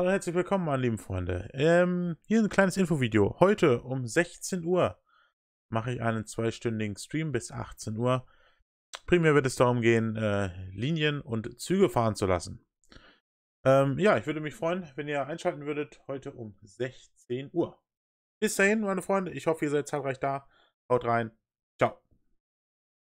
Hallo herzlich willkommen, meine lieben Freunde. Ähm, hier ein kleines Infovideo. Heute um 16 Uhr mache ich einen zweistündigen Stream bis 18 Uhr. Primär wird es darum gehen, äh, Linien und Züge fahren zu lassen. Ähm, ja, ich würde mich freuen, wenn ihr einschalten würdet, heute um 16 Uhr. Bis dahin, meine Freunde, ich hoffe, ihr seid zahlreich da. Haut rein,